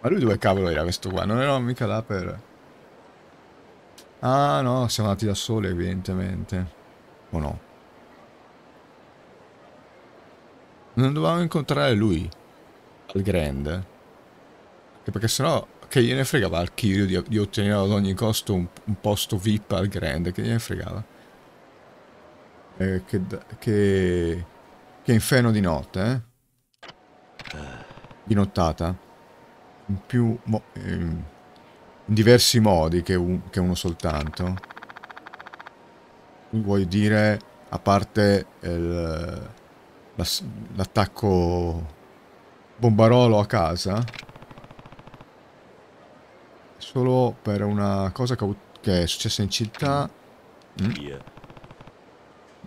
Ma lui dove cavolo era questo qua? Non ero mica là per... Ah no, siamo andati da sole evidentemente. O no? Non dovevamo incontrare lui. Al grande. Che perché sennò... Che gliene fregava al Kirio di, di, ottenere ad ogni costo un, un, posto VIP al grande. Che gliene fregava? Eh, che, che... Che inferno di notte, eh? Di nottata in, più, ehm, in diversi modi che, un, che, uno soltanto. Vuoi dire, a parte eh, l'attacco bombarolo a casa, solo per una cosa che è successa in città. Mm.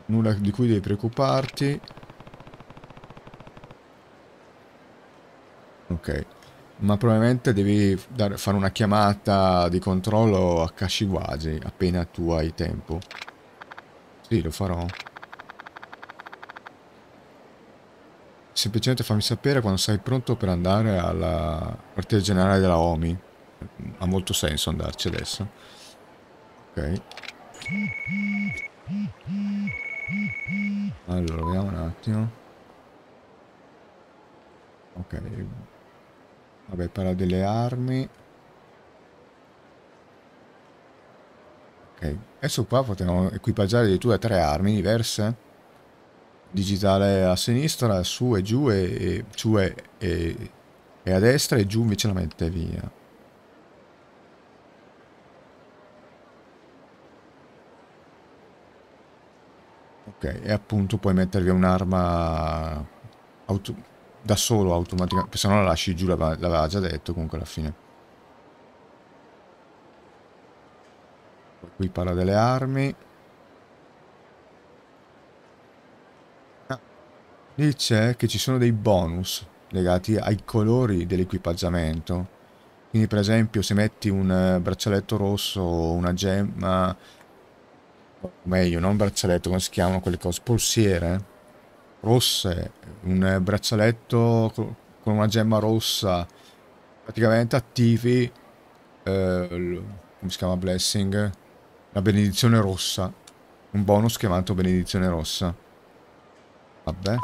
Nulla di cui devi preoccuparti. Ok ma probabilmente devi dare, fare una chiamata di controllo a Kashiwagi appena tu hai tempo. Sì, lo farò. Semplicemente fammi sapere quando sei pronto per andare alla quartiere generale della OMI. Ha molto senso andarci adesso. Ok. Allora, vediamo un attimo. Ok, Vabbè, parla delle armi. Ok, adesso qua potremmo equipaggiare addirittura tre armi diverse. Digitale a sinistra, su e giù e, e su e, e, e a destra e giù invece la mette via. Ok, e appunto puoi mettervi un'arma auto da solo automaticamente, se no la lasci giù, l'aveva già detto comunque alla fine. Qui parla delle armi. Ah, lì c'è che ci sono dei bonus legati ai colori dell'equipaggiamento. Quindi per esempio se metti un eh, braccialetto rosso o una gemma, o meglio non braccialetto, come si chiamano quelle cose, polsiere, rosse, un braccialetto con una gemma rossa, praticamente attivi, eh, come si chiama Blessing? La benedizione rossa, un bonus chiamato benedizione rossa. Vabbè.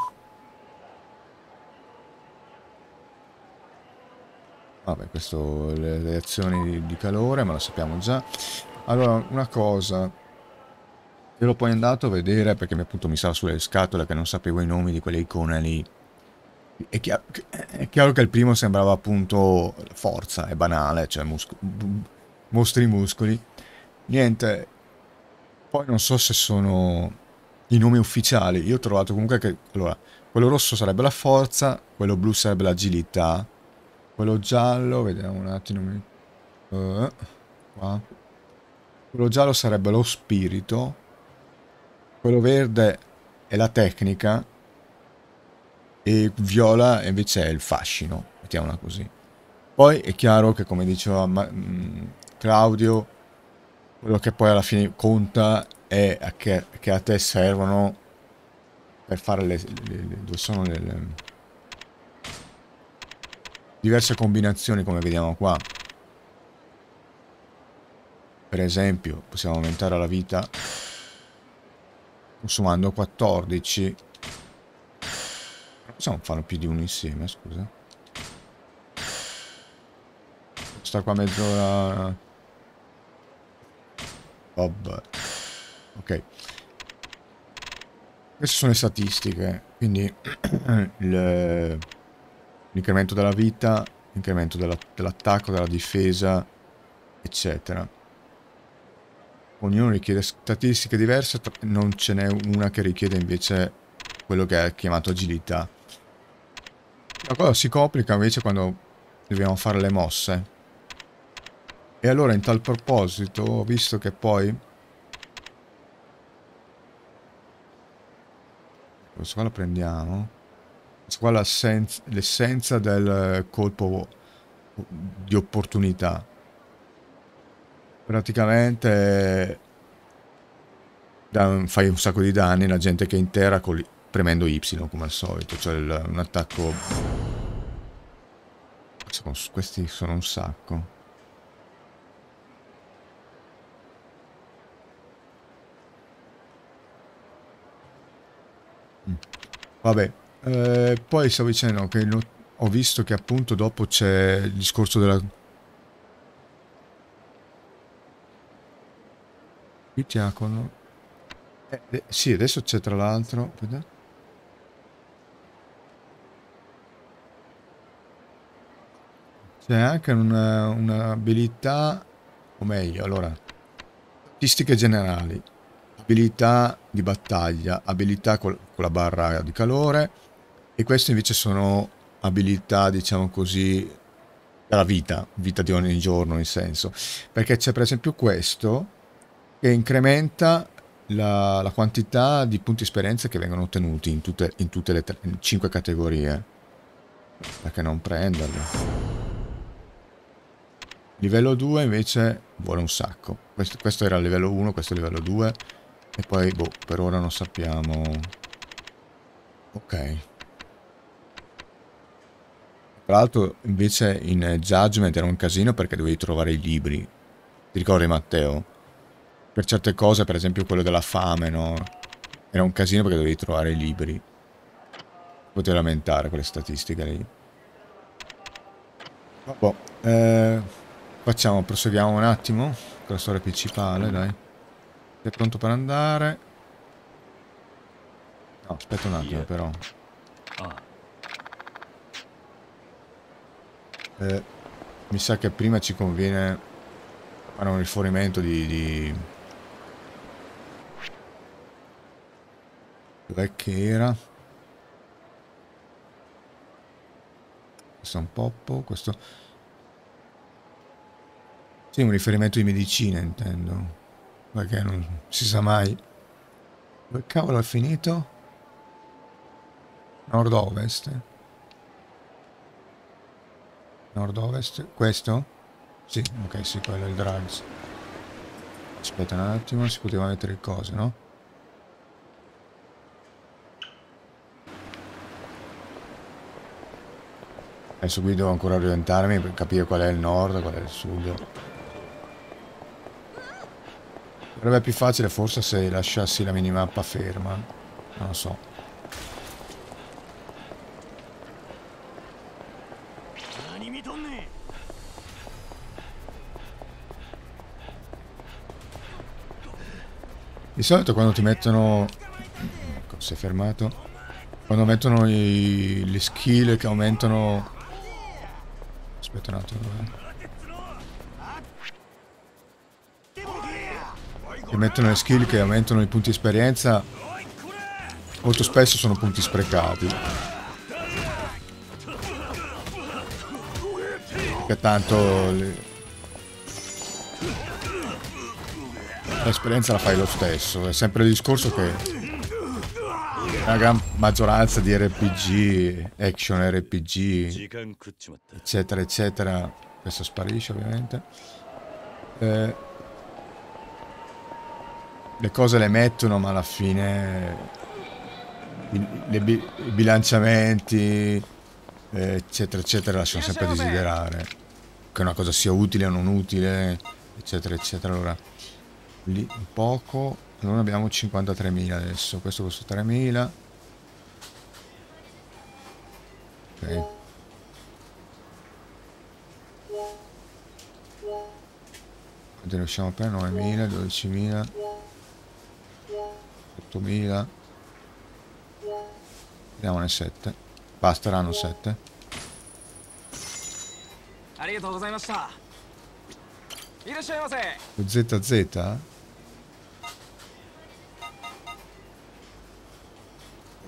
Vabbè, questo le azioni di calore, ma lo sappiamo già. Allora, una cosa, ero poi andato a vedere perché appunto mi stava sulle scatole che non sapevo i nomi di quelle icone lì. È chiaro, che, è chiaro che il primo sembrava appunto forza, è banale, cioè musco, mostri muscoli. Niente, poi non so se sono i nomi ufficiali. Io ho trovato comunque che... Allora, quello rosso sarebbe la forza, quello blu sarebbe l'agilità, quello giallo, vediamo un attimo... Uh, qua. Quello giallo sarebbe lo spirito, quello verde è la tecnica e viola invece è il fascino, mettiamola così. Poi è chiaro che come diceva mm, Claudio, quello che poi alla fine conta è che, che a te servono per fare le, le, le dove sono le, le, diverse combinazioni come vediamo qua. Per esempio possiamo aumentare la vita consumando 14 possiamo fare più di uno insieme scusa sta qua mezz'ora Bob ok queste sono le statistiche quindi l'incremento della vita l'incremento dell'attacco della difesa eccetera ognuno richiede statistiche diverse, non ce n'è una che richiede invece quello che è chiamato agilità. La cosa si complica invece quando dobbiamo fare le mosse. E allora in tal proposito, visto che poi... Questo qua lo prendiamo. Questo qua l'essenza del colpo di opportunità praticamente da, fai un sacco di danni la gente che intera con, premendo Y come al solito, cioè il, un attacco... Questi sono un sacco. Mm. Vabbè, eh, poi stavo dicendo che ho visto che appunto dopo c'è il discorso della Il diacono. Eh, eh, sì, adesso c'è tra l'altro... C'è anche eh, un'abilità, una o meglio, allora, statistiche generali, abilità di battaglia, abilità col, con la barra di calore, e queste invece sono abilità, diciamo così, della vita, vita di ogni giorno in senso, perché c'è per esempio questo, che incrementa la, la, quantità di punti esperienza che vengono ottenuti in tutte, in tutte le tre, in 5 categorie. Perché non prenderli? Livello 2 invece vuole un sacco. Questo, questo era il livello 1, questo è il livello 2. E poi, boh, per ora non sappiamo... Ok. Tra l'altro invece in eh, Judgment era un casino perché dovevi trovare i libri. Ti ricordi Matteo? per certe cose, per esempio quello della fame, no? Era un casino perché dovevi trovare i libri. Potevi lamentare quelle statistiche lì. Boh, eh, facciamo, proseguiamo un attimo con la storia principale, dai. Sei pronto per andare? No, aspetta un attimo però. Eh, mi sa che prima ci conviene fare un rifornimento di, di Dov'è che era? Questo è un poppo, questo... Sì, un riferimento di medicina intendo. Perché non si sa mai. Dove cavolo è finito? Nord-ovest? Nord-ovest? Questo? Sì, ok, sì, quello è il drugs. Aspetta un attimo, si poteva mettere il coso, no? Adesso qui devo ancora orientarmi per capire qual è il nord, qual è il sud. Sarebbe più facile forse se lasciassi la minimappa ferma. Non lo so. Di solito quando ti mettono... Ecco, si è fermato. Quando mettono i... le skill che aumentano aspetta un attimo che eh. mettono le skill che aumentano i punti esperienza molto spesso sono punti sprecati che tanto l'esperienza la fai lo stesso è sempre il discorso che la gran maggioranza di RPG, action RPG, eccetera, eccetera. Questo sparisce ovviamente. Eh, le cose le mettono, ma alla fine i, le i bilanciamenti, eh, eccetera, eccetera, lasciano sempre a desiderare. Che una cosa sia utile o non utile, eccetera, eccetera. Allora, lì un poco noi abbiamo 53.000 adesso questo costa ok quanto riusciamo a prendere 9.000 12.000 8.000 diamone 7 basteranno 7 ZZ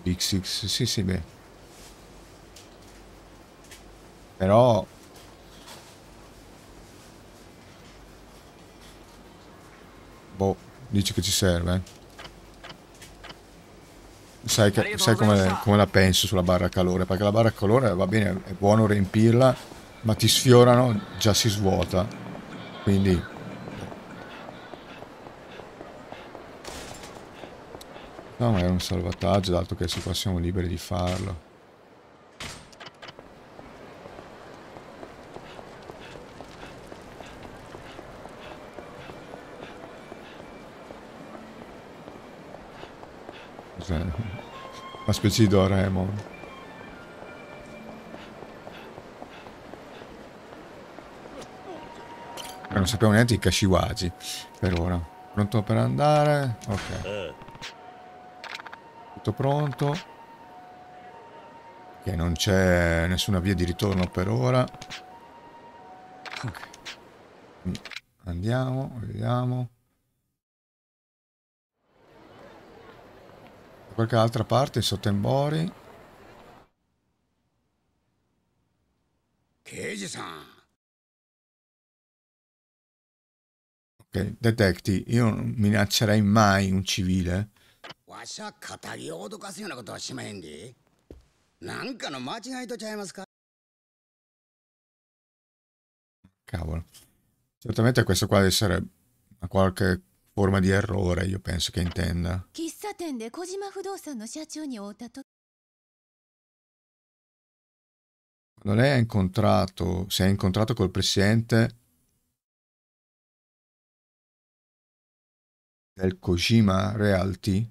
XX sì sì beh però... Boh, dici che ci serve. Eh. Sai, che, sai come, come, la penso sulla barra a calore? Perché la barra a calore va bene, è buono riempirla, ma ti sfiorano, già si svuota. Quindi... No, ma è un salvataggio, dato che se qua siamo liberi di farlo. scucito a Raymond. Non sappiamo niente di Kashiwagi per ora. Pronto per andare? Ok. Tutto pronto. Ok, non c'è nessuna via di ritorno per ora. Ok. Mm, andiamo, vediamo. qualche altra parte sotto Embori. Ok, detecti, io non minaccerei mai un civile. Cavolo. Certamente questo qua deve essere a qualche forma di errore, io penso che intenda. Quando lei ha incontrato, si è incontrato col presidente del Kojima Realty,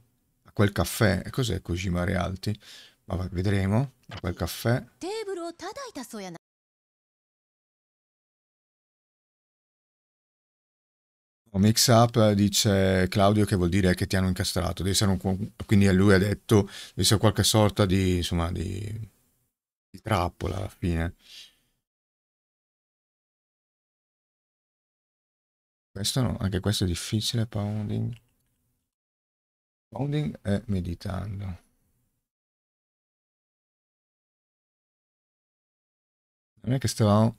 a quel caffè, e cos'è Kojima Realty? Vabbè, vedremo, a quel caffè. Mix Up eh, dice Claudio che vuol dire che ti hanno incastrato, un, quindi lui ha detto deve essere qualche sorta di, insomma, di, di trappola alla fine. Questo no, anche questo è difficile, pounding. Pounding è meditando. Non è che stavamo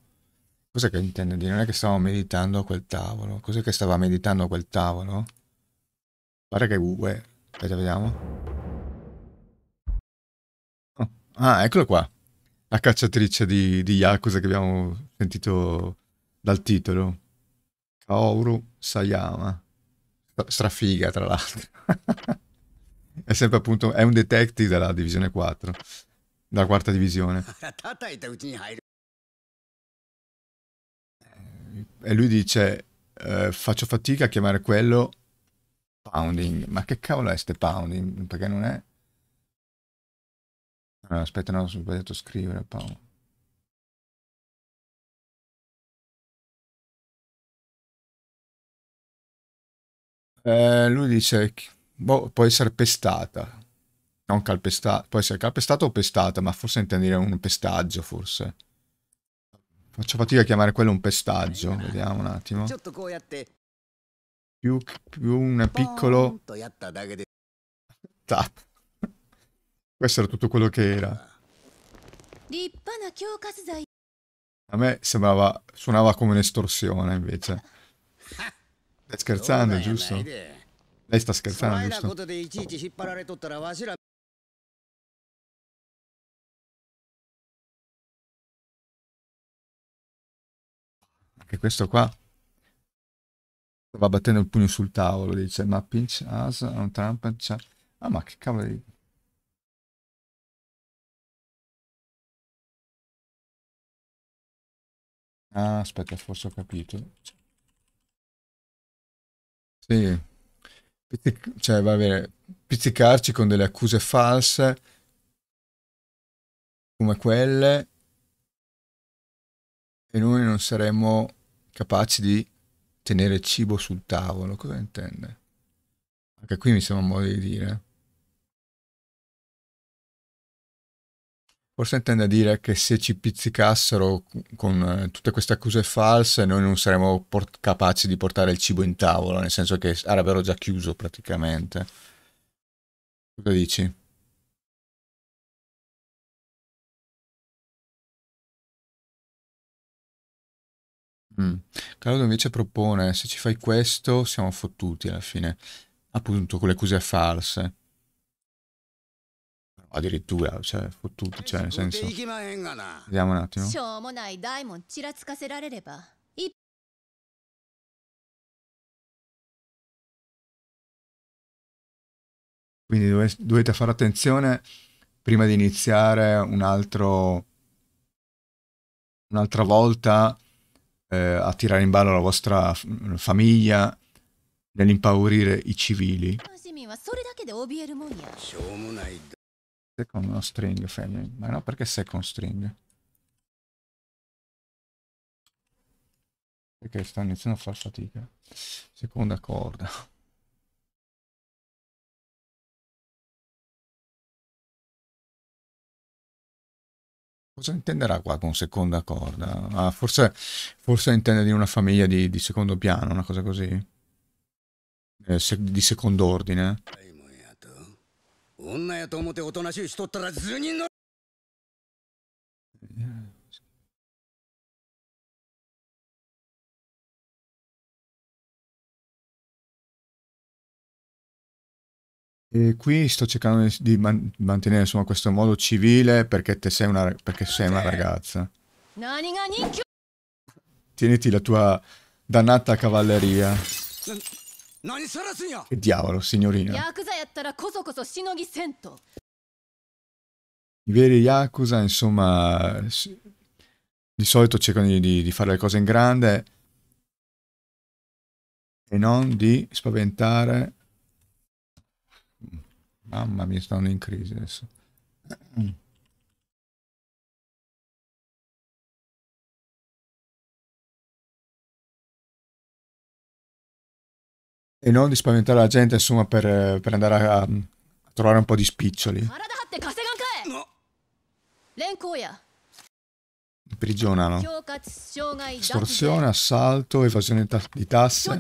Cos'è che intende dire? Non è che stavo meditando a quel tavolo. Cos'è che stava meditando a quel tavolo? Guarda che Uwe. Aspetta, vediamo. Oh. Ah, eccolo qua. La cacciatrice di, di Yakuza che abbiamo sentito dal titolo. Kaoru Sayama. Strafiga, tra l'altro. è sempre appunto... È un detective della divisione 4. Della quarta divisione. e lui dice eh, faccio fatica a chiamare quello pounding, ma che cavolo è ste pounding? Perché non è... No, aspetta, no, ho sbagliato scrivere pounding. Eh, lui dice, boh, può essere pestata, non calpestata, può essere calpestata o pestata, ma forse intende un pestaggio, forse. Faccio fatica a chiamare quello un pestaggio. Vediamo un attimo. Più, più un piccolo... Tap. Questo era tutto quello che era. A me sembrava... suonava come un'estorsione invece. Stai scherzando, giusto? Lei sta scherzando, giusto? Perché questo qua va battendo il pugno sul tavolo, dice, ma pinch as, un Trump, cioè, ah ma che cavolo di... Ah, aspetta, forse ho capito. Sì, Pizzic cioè, va bene, pizzicarci con delle accuse false come quelle e noi non saremmo capaci di tenere cibo sul tavolo, cosa intende? Anche qui mi sembra un modo di dire. Forse intende dire che se ci pizzicassero con eh, tutte queste accuse false noi non saremmo capaci di portare il cibo in tavola, nel senso che sarebbero già chiuso praticamente. Cosa dici? Mm. Claudio invece propone, se ci fai questo siamo fottuti alla fine, appunto con le accuse false. Addirittura, cioè, fottuti, cioè, nel senso... Vediamo un attimo. Quindi dovete fare attenzione prima di iniziare un altro... Un'altra volta eh, a tirare in ballo la vostra famiglia, nell'impaurire i civili. Second no string family. Ma no, perché second string? Perché sto iniziando a far fatica. Seconda corda. Cosa intenderà qua con seconda corda? Ah, forse, forse, intende di una famiglia di, di secondo piano, una cosa così. Eh, se, di secondo ordine. E qui sto cercando di man mantenere insomma, questo modo civile perché te sei una, sei una ragazza. Tieniti la tua dannata cavalleria. Che diavolo, signorina. I veri Yakuza, insomma, di solito cercano di, di fare le cose in grande e non di spaventare Mamma mia, stanno in crisi adesso. E non di spaventare la gente, insomma, per, per andare a, a, trovare un po' di spiccioli. Imprigionano. Estorsione, assalto, evasione di tasse.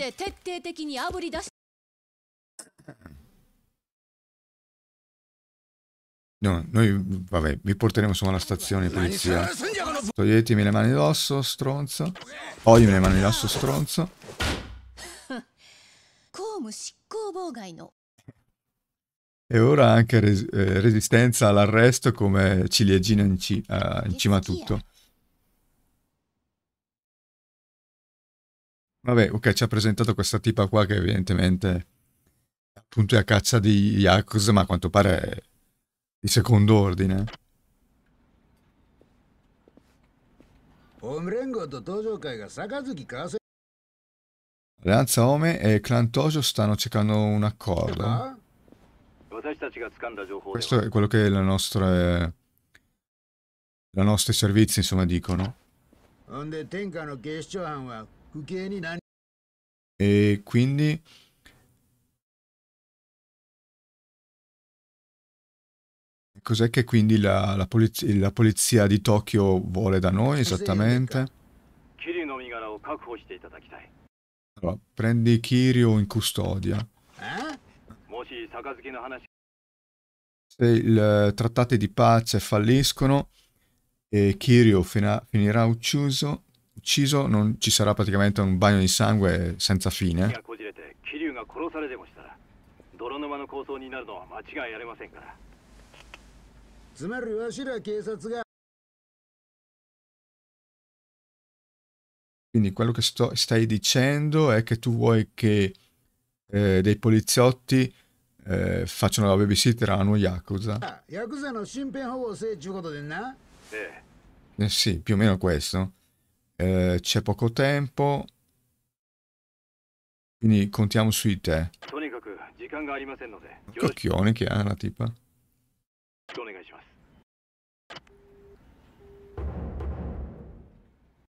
No, noi, vabbè, vi porteremo insomma alla stazione di polizia. Toglietemi le mani d'osso, stronzo. Toglimi le mani d'osso, stronzo. E ora anche res eh, resistenza all'arresto come ciliegina in, ci eh, in cima a tutto. Vabbè, ok, ci ha presentato questa tipa qua che evidentemente appunto è a caccia di Yakuza, ma a quanto pare di secondo ordine. Alleanza Ome e il clan Tojo stanno cercando un accordo. Questo è quello che la nostra... la nostra servizi, insomma, dicono. E quindi... cos'è che quindi la, la, polizia, la, polizia, di Tokyo vuole da noi esattamente? Allora, prendi Kiryu in custodia. Eh? Se i eh, trattati di pace falliscono e Kiryu finirà ucciso, ucciso, non ci sarà praticamente un bagno di sangue senza fine. Kiryu つまりわしら警察が Quindi quello che sto, stai dicendo è che tu vuoi che eh, dei poliziotti eh, facciano la babysitter a uno Yakuza. Ah, Yakuza eh, eh sì, più o meno questo. Eh, c'è poco tempo, quindi contiamo sui te. Cocchione che ha la tipa.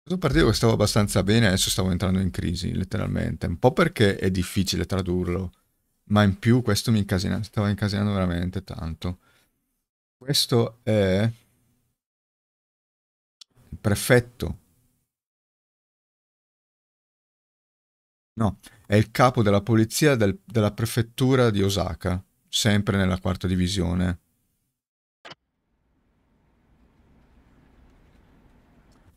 Questo partito che stavo abbastanza bene, adesso stavo entrando in crisi, letteralmente. Un po' perché è difficile tradurlo, ma in più questo mi incasina, stava incasinando veramente tanto. Questo è il prefetto. No, è il capo della polizia del, della prefettura di Osaka, sempre nella quarta divisione.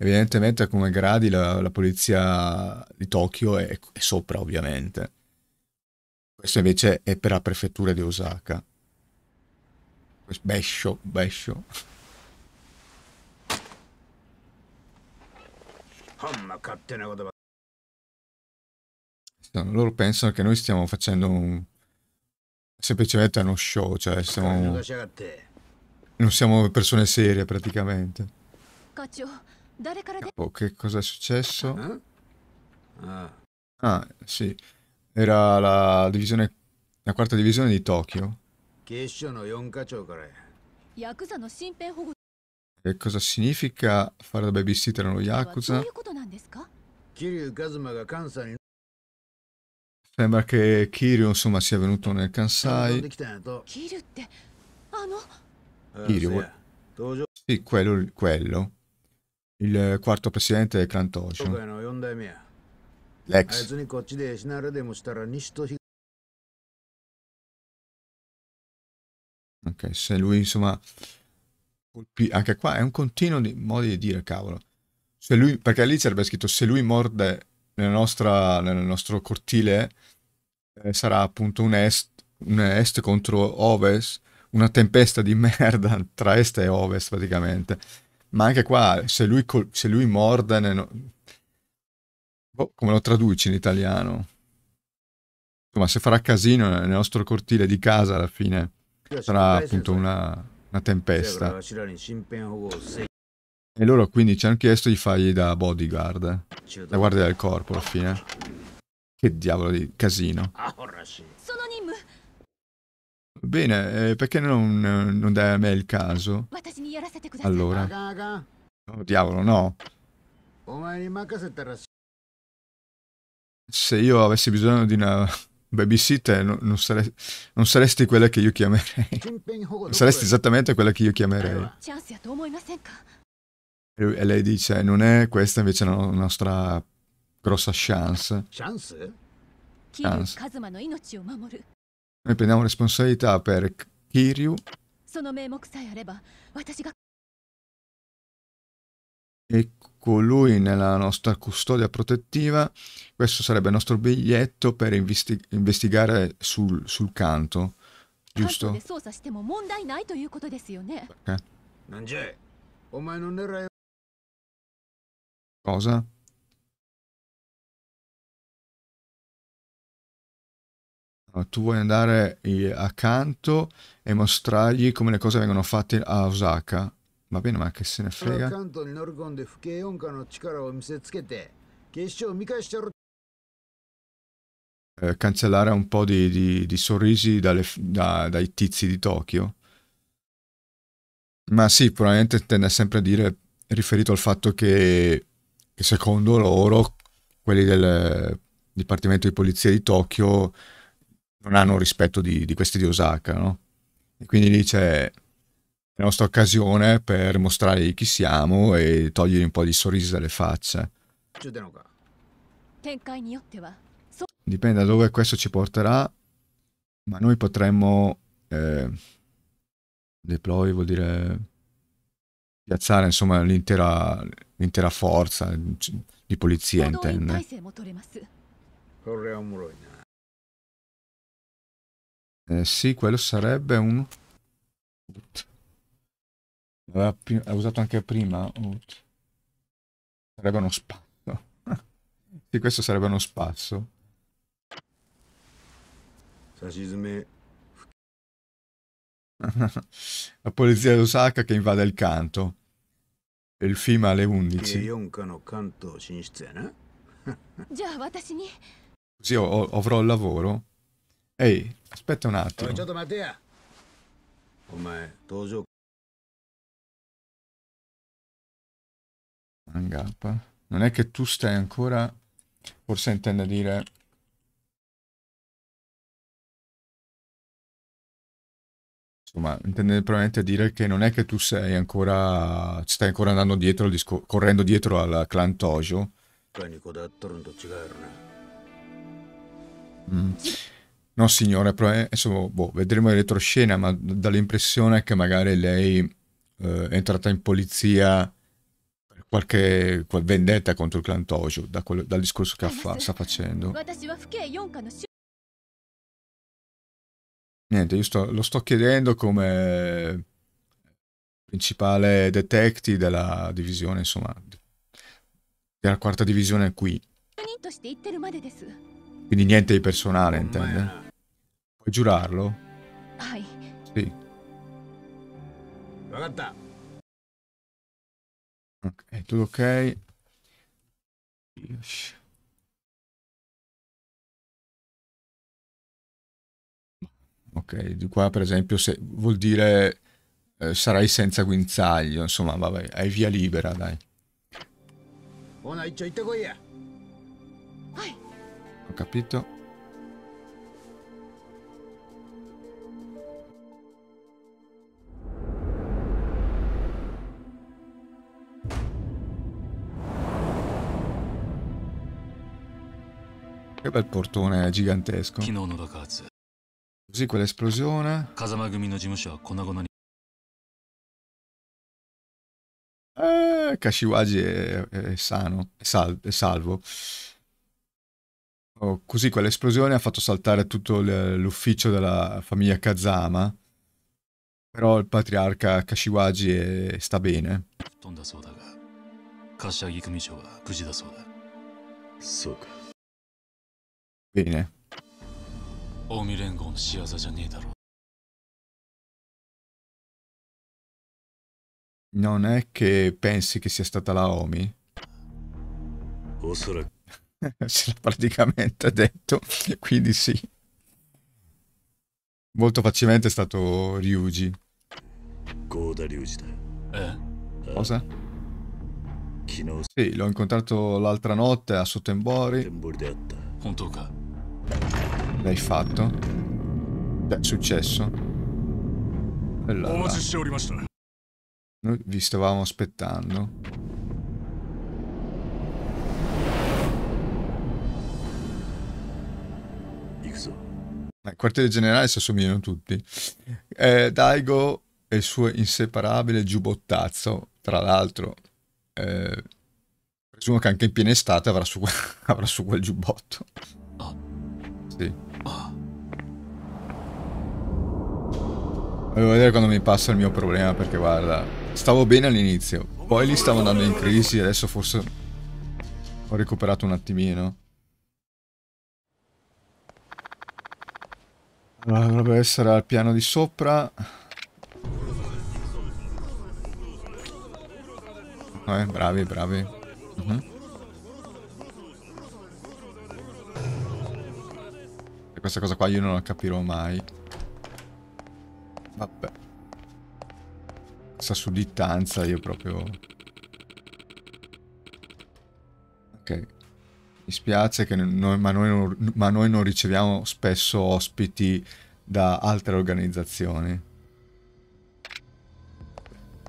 Evidentemente come gradi la, la polizia di Tokyo è, è, sopra, ovviamente. Questo invece è per la prefettura di Osaka. Bescio, bescio. Loro pensano che noi stiamo facendo un... semplicemente uno show, cioè stiamo... non siamo persone serie praticamente. Capo, che cosa è successo? Ah, ah. ah, sì. Era la divisione... la quarta divisione di Tokyo. Che cosa significa fare da babysitter allo Yakuza? Sembra che Kiryu, insomma, sia venuto nel Kansai. Eh, eh, Kiryu? Eh. Sì, quello... quello il quarto presidente del clan L'ex. Eh, ok, se lui insomma anche qua è un continuo di modi di dire cavolo. Se lui, perché lì sarebbe scritto se lui morde nella nostra, nel nostro cortile eh, sarà appunto un est, un est contro ovest, una tempesta di merda tra est e ovest praticamente. Ma anche qua, se lui, col- se lui mordene... No- oh, come lo traduci in italiano? Insomma, se farà casino nel nostro cortile di casa alla fine sarà appunto una, una tempesta. E loro quindi ci hanno chiesto di fargli da bodyguard, da guardia del corpo alla fine. Che diavolo di casino. Ah, Bene, eh, perché non, non dai a me il caso? Allora. Oh, diavolo, no. Se io avessi bisogno di una babysitter, non, non, sare non saresti quella che io chiamerei. Non saresti esattamente quella che io chiamerei. E lei dice, non è questa invece la nostra grossa chance. Chance? Chance. Noi prendiamo responsabilità per Kiryu e colui nella nostra custodia protettiva. Questo sarebbe il nostro biglietto per investi investigare sul, sul, canto, giusto? Perché? Cosa? tu vuoi andare eh, accanto e mostrargli come le cose vengono fatte a Osaka. Va bene, ma che se ne frega. Eh, cancellare un po' di, di, di sorrisi dalle, da, dai tizi di Tokyo. Ma sì, probabilmente tende sempre a dire riferito al fatto che, che secondo loro quelli del eh, Dipartimento di Polizia di Tokyo non hanno rispetto di, di questi di Osaka, no? E quindi lì c'è la nostra occasione per mostrare chi siamo e togliere un po' di sorrisi dalle facce. Dipende da dove questo ci porterà, ma noi potremmo... Eh, deploy vuol dire piazzare insomma l'intera, forza di polizia intende. Eh, sì, quello sarebbe un... L'aveva usato anche prima. Ut. Sarebbe uno spasso. sì, questo sarebbe uno spasso. La polizia di Osaka che invade il canto. Il film alle 11. Così eh? avrò il lavoro. Ehi, aspetta un attimo. Ciao Come Mangappa. Non è che tu stai ancora... Forse intende dire... Insomma, intende probabilmente dire che non è che tu sei ancora... stai ancora andando dietro, disco... correndo dietro al clan Tojo. Mm. No signore, però eh, adesso boh, vedremo in retroscena, ma dall'impressione che magari lei eh, è entrata in polizia per qualche, qualche vendetta contro il clan Tojo, da quello, dal discorso che fa, sta facendo. Niente, io sto, lo sto chiedendo come principale detective della divisione, insomma, della quarta divisione qui. Quindi niente di personale, intende? Puoi giurarlo? Hai. Sì. Ok, tutto ok. Yosh. Ok, di qua per esempio se, vuol dire eh, sarai senza guinzaglio, insomma, vabbè, hai via libera, dai. Eh. Ho capito. Che bel portone gigantesco. Così quell'esplosione. Eh, Kashiwagi è, è sano, è, sal è salvo. Oh, così quell'esplosione ha fatto saltare tutto l'ufficio della famiglia Kazama. Però il patriarca Kashiwagi è, sta bene. そうか。Bene. Oh, non è che pensi che sia stata la Omi? Oh, Se l'ha praticamente detto, quindi sì. Molto facilmente è stato Ryuji. Eh. Eh. Cosa? Sì, l'ho incontrato l'altra notte a Sotenbori. Hontoka. L'hai fatto? È successo. Là, là. Noi vi stavamo aspettando. Eh, quartiere generale si assomigliano tutti. Eh, Daigo e il suo inseparabile giubbottazzo, tra l'altro, eh, presumo che anche in piena estate avrà su, avrà su quel giubbotto. Sì. Volevo vedere quando mi passa il mio problema perché guarda, stavo bene all'inizio, poi li stavo andando in crisi adesso forse ho recuperato un attimino. Allora dovrebbe essere al piano di sopra. Eh, bravi, bravi. Uh mhm. -huh. E questa cosa qua io non la capirò mai. Vabbè. Questa sudditanza io proprio... Ok. Mi spiace che noi, ma, noi non, ma noi non riceviamo spesso ospiti da altre organizzazioni.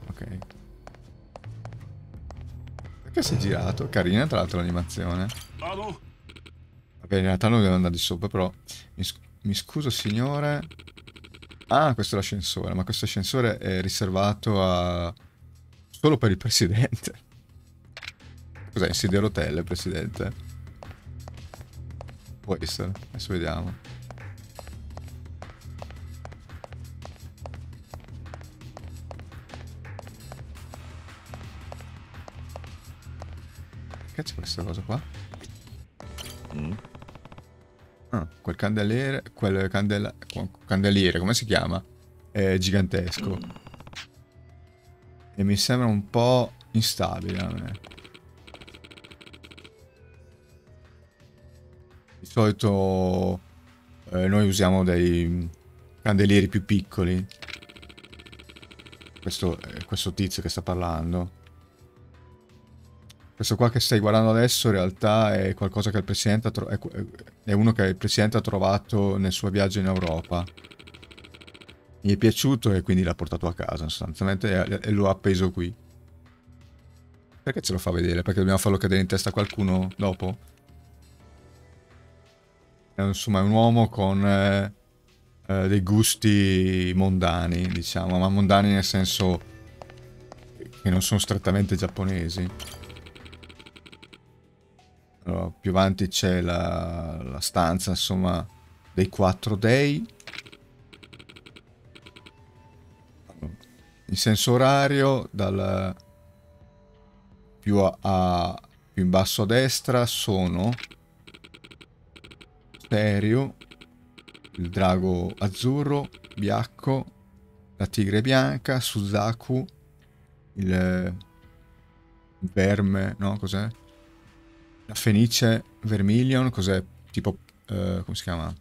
Ok. Perché si è girato? Carina tra l'altro l'animazione. Vado! Ok, in realtà non devo andare di sopra, però... Mi, sc mi scuso, signore... Ah, questo è l'ascensore, ma questo ascensore è riservato a... Solo per il presidente. Cos'è, in sedia a presidente? Può essere, adesso vediamo. Che c'è questa cosa qua? quel candeliere, quel candela, candeliere, come si chiama? È gigantesco. E mi sembra un po' instabile a me. Di solito eh, noi usiamo dei candelieri più piccoli. Questo, eh, questo tizio che sta parlando questo qua che stai guardando adesso in realtà è qualcosa che il presidente ha tro- è uno che il presidente ha trovato nel suo viaggio in Europa. mi è piaciuto e quindi l'ha portato a casa sostanzialmente e lo ha appeso qui. Perché ce lo fa vedere? Perché dobbiamo farlo cadere in testa a qualcuno dopo? È, insomma, è un uomo con eh, eh, dei gusti mondani, diciamo, ma mondani nel senso che non sono strettamente giapponesi. Allora, eh, più avanti c'è la, la stanza, insomma, dei quattro dei. in senso orario, dal più, a, a, più in basso a destra sono Stereo, il drago azzurro, Biacco, la tigre bianca, Suzaku, il verme, no cos'è? La fenice vermilion cos'è? Tipo, eh, come si chiama?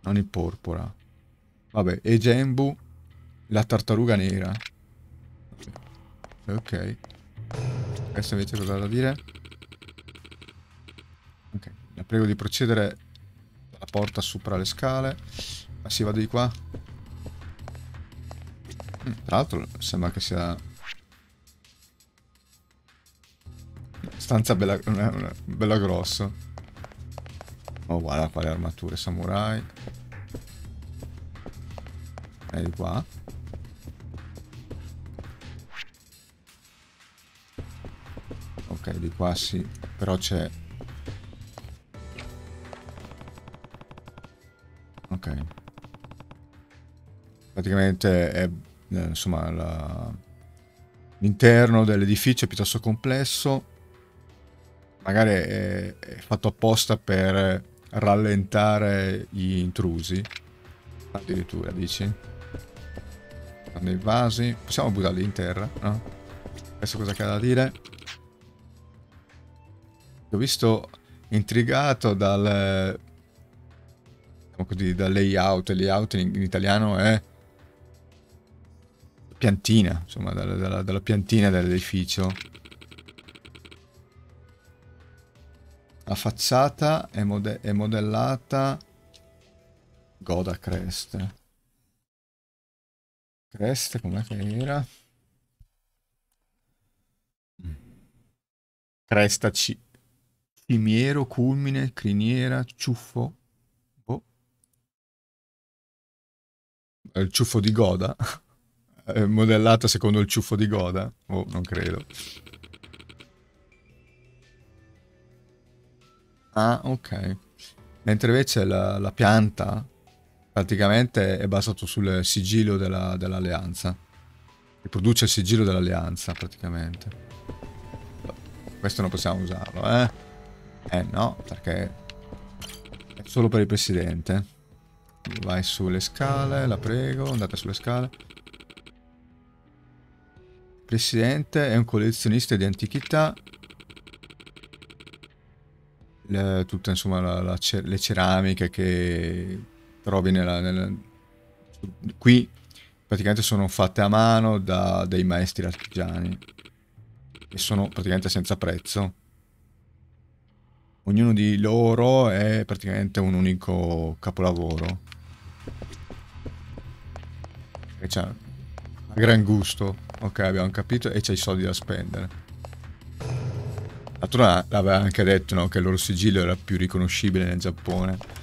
Non il porpora. Vabbè, e Gembu, la tartaruga nera. Ok. Adesso invece cosa da dire? Ok, la prego di procedere la porta sopra le scale. ma ah, si vado di qua. Mm, tra l'altro sembra che sia abbastanza bella, bella grosso. Oh, guarda qua le armature samurai. E di qua. Ok, di qua sì. Però c'è... Ok. Praticamente è... Eh, insomma, l'interno dell'edificio è piuttosto complesso magari è, è fatto apposta per rallentare gli intrusi. Addirittura, dici? Hanno i vasi. Possiamo buttarli in terra, no? Adesso cosa c'è da dire? Ho visto intrigato dal... Diciamo così, dal layout. layout in, in italiano è... Piantina, insomma, dalla, dalla, dalla piantina dell'edificio La facciata è, mode è modellata Goda Crest. Crest, com'è che era? Cresta C cimiero, culmine, criniera, ciuffo. Boh. Il ciuffo di Goda. Modellata secondo il ciuffo di Goda? Oh, non credo. Ah, ok. Mentre invece la, la pianta praticamente è basato sul sigillo dell'alleanza. Dell riproduce il sigillo dell'alleanza praticamente. Questo non possiamo usarlo, eh? Eh no, perché è solo per il presidente. Vai sulle scale, la prego, andate sulle scale. Presidente è un collezionista di antichità le, tutta insomma la, la, le ceramiche che trovi nella, nella... qui praticamente sono fatte a mano da dei maestri artigiani e sono praticamente senza prezzo ognuno di loro è praticamente un unico capolavoro e c'ha gran gusto ok abbiamo capito e c'è i soldi da spendere D'altronde l'aveva anche detto no, che il loro sigillo era più riconoscibile nel Giappone.